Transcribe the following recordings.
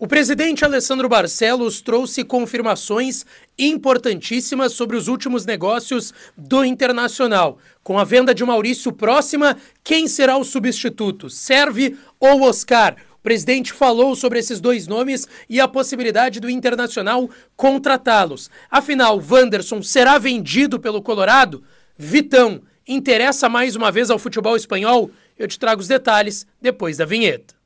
O presidente Alessandro Barcelos trouxe confirmações importantíssimas sobre os últimos negócios do Internacional. Com a venda de Maurício próxima, quem será o substituto? Serve ou Oscar? O presidente falou sobre esses dois nomes e a possibilidade do Internacional contratá-los. Afinal, Wanderson será vendido pelo Colorado? Vitão, interessa mais uma vez ao futebol espanhol? Eu te trago os detalhes depois da vinheta.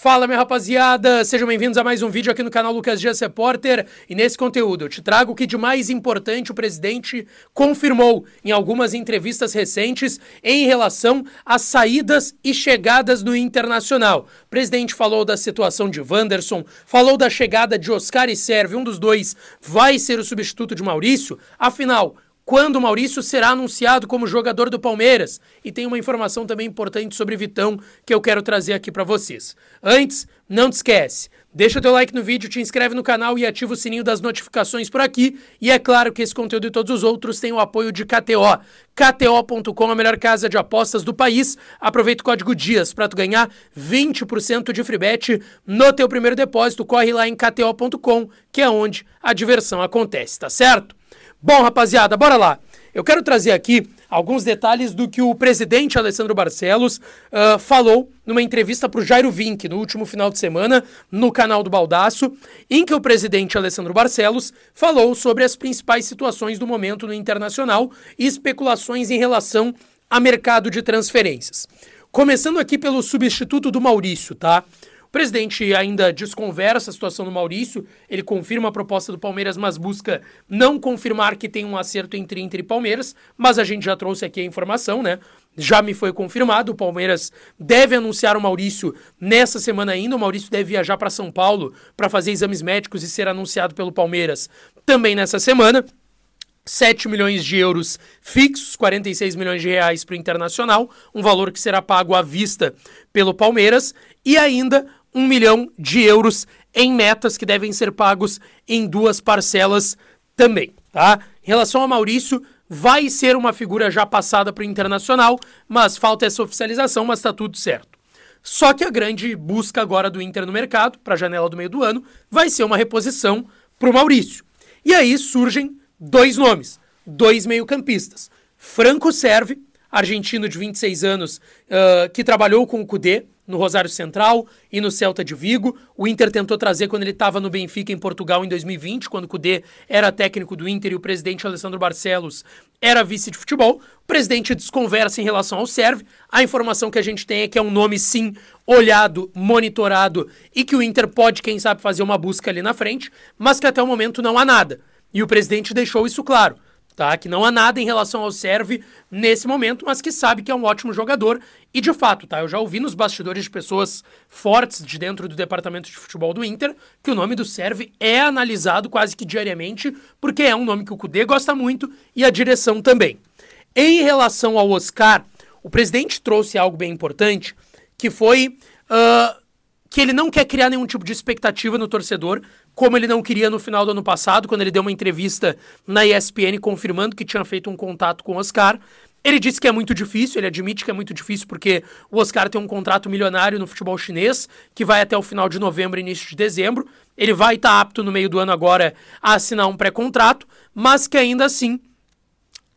Fala, minha rapaziada! Sejam bem-vindos a mais um vídeo aqui no canal Lucas Dias Repórter. E nesse conteúdo eu te trago o que de mais importante o presidente confirmou em algumas entrevistas recentes em relação às saídas e chegadas no Internacional. O presidente falou da situação de Wanderson, falou da chegada de Oscar e Sérvio, um dos dois vai ser o substituto de Maurício. Afinal, quando o Maurício será anunciado como jogador do Palmeiras. E tem uma informação também importante sobre Vitão que eu quero trazer aqui para vocês. Antes, não te esquece, deixa teu like no vídeo, te inscreve no canal e ativa o sininho das notificações por aqui. E é claro que esse conteúdo e todos os outros têm o apoio de KTO. KTO.com, é a melhor casa de apostas do país. Aproveita o código DIAS para tu ganhar 20% de free bet no teu primeiro depósito. Corre lá em KTO.com, que é onde a diversão acontece, tá certo? Bom, rapaziada, bora lá. Eu quero trazer aqui alguns detalhes do que o presidente Alessandro Barcelos uh, falou numa entrevista para o Jairo Vink no último final de semana no canal do Baldaço, em que o presidente Alessandro Barcelos falou sobre as principais situações do momento no internacional e especulações em relação a mercado de transferências. Começando aqui pelo substituto do Maurício, tá? O presidente ainda desconversa a situação do Maurício, ele confirma a proposta do Palmeiras, mas busca não confirmar que tem um acerto entre Inter e Palmeiras, mas a gente já trouxe aqui a informação, né? Já me foi confirmado, o Palmeiras deve anunciar o Maurício nessa semana ainda. O Maurício deve viajar para São Paulo para fazer exames médicos e ser anunciado pelo Palmeiras também nessa semana. 7 milhões de euros fixos, 46 milhões de reais para o Internacional, um valor que será pago à vista pelo Palmeiras, e ainda um milhão de euros em metas que devem ser pagos em duas parcelas também, tá? Em relação a Maurício, vai ser uma figura já passada para o Internacional, mas falta essa oficialização, mas está tudo certo. Só que a grande busca agora do Inter no mercado, para a janela do meio do ano, vai ser uma reposição para o Maurício. E aí surgem dois nomes, dois meio-campistas. Franco Serve, argentino de 26 anos, uh, que trabalhou com o Cudê, no Rosário Central e no Celta de Vigo. O Inter tentou trazer quando ele estava no Benfica, em Portugal, em 2020, quando o Cudê era técnico do Inter e o presidente Alessandro Barcelos era vice de futebol. O presidente desconversa em relação ao serve. A informação que a gente tem é que é um nome, sim, olhado, monitorado e que o Inter pode, quem sabe, fazer uma busca ali na frente, mas que até o momento não há nada. E o presidente deixou isso claro tá? Que não há nada em relação ao Serve nesse momento, mas que sabe que é um ótimo jogador. E de fato, tá? Eu já ouvi nos bastidores de pessoas fortes de dentro do departamento de futebol do Inter que o nome do Serve é analisado quase que diariamente, porque é um nome que o Cudê gosta muito e a direção também. Em relação ao Oscar, o presidente trouxe algo bem importante, que foi uh, que ele não quer criar nenhum tipo de expectativa no torcedor, como ele não queria no final do ano passado, quando ele deu uma entrevista na ESPN confirmando que tinha feito um contato com o Oscar. Ele disse que é muito difícil, ele admite que é muito difícil porque o Oscar tem um contrato milionário no futebol chinês que vai até o final de novembro, início de dezembro. Ele vai estar tá apto no meio do ano agora a assinar um pré-contrato, mas que ainda assim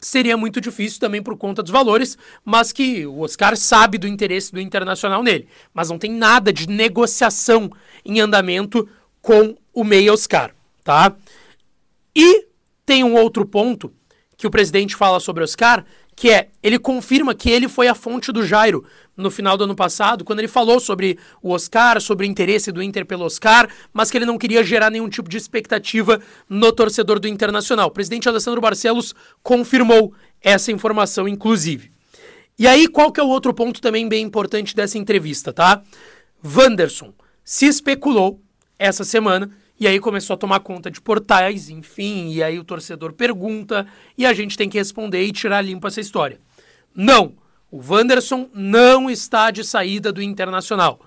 seria muito difícil também por conta dos valores, mas que o Oscar sabe do interesse do Internacional nele. Mas não tem nada de negociação em andamento com o meia Oscar, tá? E tem um outro ponto que o presidente fala sobre Oscar, que é, ele confirma que ele foi a fonte do Jairo no final do ano passado, quando ele falou sobre o Oscar, sobre o interesse do Inter pelo Oscar, mas que ele não queria gerar nenhum tipo de expectativa no torcedor do Internacional. O presidente Alessandro Barcelos confirmou essa informação, inclusive. E aí, qual que é o outro ponto também bem importante dessa entrevista, tá? Wanderson, se especulou essa semana e aí começou a tomar conta de portais, enfim, e aí o torcedor pergunta e a gente tem que responder e tirar limpo essa história. Não, o Wanderson não está de saída do Internacional.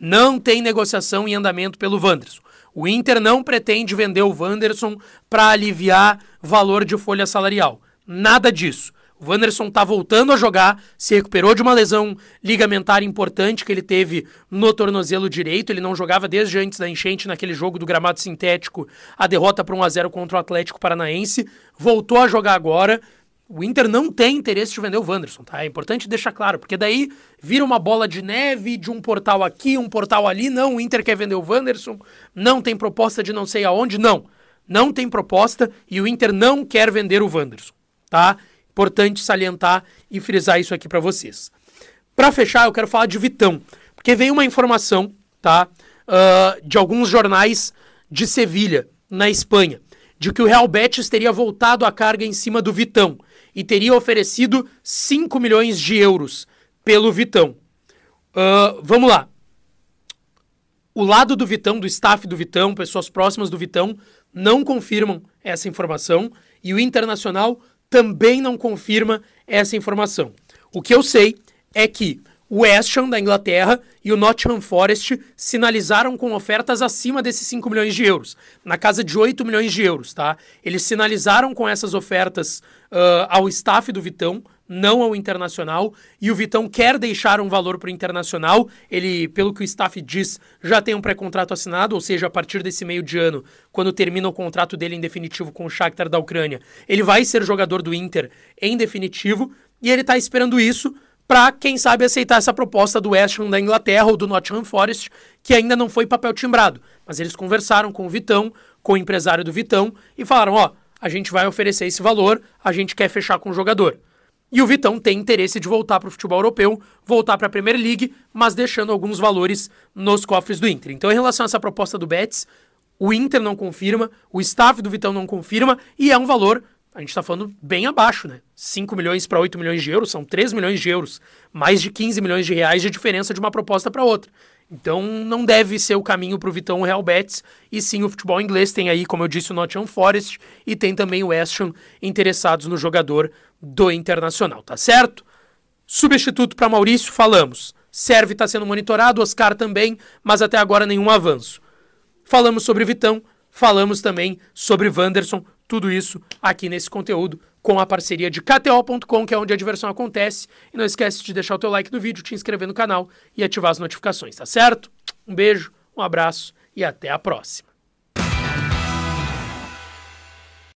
Não tem negociação em andamento pelo Wanderson. O Inter não pretende vender o Wanderson para aliviar valor de folha salarial. Nada disso. Wanderson está voltando a jogar, se recuperou de uma lesão ligamentar importante que ele teve no tornozelo direito. Ele não jogava desde antes da enchente naquele jogo do gramado sintético, a derrota por 1 a 0 contra o Atlético Paranaense. Voltou a jogar agora. O Inter não tem interesse de vender o Wanderson, tá? É importante deixar claro, porque daí vira uma bola de neve de um portal aqui, um portal ali. Não, o Inter quer vender o Wanderson, não tem proposta de não sei aonde, não. Não tem proposta e o Inter não quer vender o Wanderson, tá? Importante salientar e frisar isso aqui para vocês. Para fechar, eu quero falar de Vitão, porque veio uma informação, tá, uh, de alguns jornais de Sevilha, na Espanha, de que o Real Betis teria voltado a carga em cima do Vitão e teria oferecido 5 milhões de euros pelo Vitão. Uh, vamos lá. O lado do Vitão, do staff do Vitão, pessoas próximas do Vitão, não confirmam essa informação e o Internacional também não confirma essa informação. O que eu sei é que o West Ham da Inglaterra e o Nottingham Forest sinalizaram com ofertas acima desses 5 milhões de euros, na casa de 8 milhões de euros, tá? Eles sinalizaram com essas ofertas uh, ao staff do Vitão, não ao Internacional. E o Vitão quer deixar um valor para o Internacional. Ele, pelo que o staff diz, já tem um pré-contrato assinado, ou seja, a partir desse meio de ano, quando termina o contrato dele em definitivo com o Shakhtar da Ucrânia, ele vai ser jogador do Inter em definitivo. E ele está esperando isso para, quem sabe, aceitar essa proposta do West Ham da Inglaterra ou do Nottingham Forest, que ainda não foi papel timbrado. Mas eles conversaram com o Vitão, com o empresário do Vitão, e falaram: ó, a gente vai oferecer esse valor, a gente quer fechar com o jogador. E o Vitão tem interesse de voltar para o futebol europeu, voltar para a Premier League, mas deixando alguns valores nos cofres do Inter. Então, em relação a essa proposta do Betis, o Inter não confirma, o staff do Vitão não confirma, e é um valor, a gente está falando bem abaixo, né? 5 milhões para 8 milhões de euros, são 3 milhões de euros, mais de 15 milhões de reais de diferença de uma proposta para outra. Então não deve ser o caminho para o Vitão o Real Betis, e sim o futebol inglês tem aí, como eu disse, o Nottingham Forest e tem também o Aston interessados no jogador do Internacional, tá certo? Substituto para Maurício, falamos. Serve está sendo monitorado, Oscar também, mas até agora nenhum avanço. Falamos sobre Vitão, falamos também sobre Wanderson, tudo isso aqui nesse conteúdo com a parceria de KTO.com, que é onde a diversão acontece. E não esquece de deixar o teu like no vídeo, te inscrever no canal e ativar as notificações, tá certo? Um beijo, um abraço e até a próxima.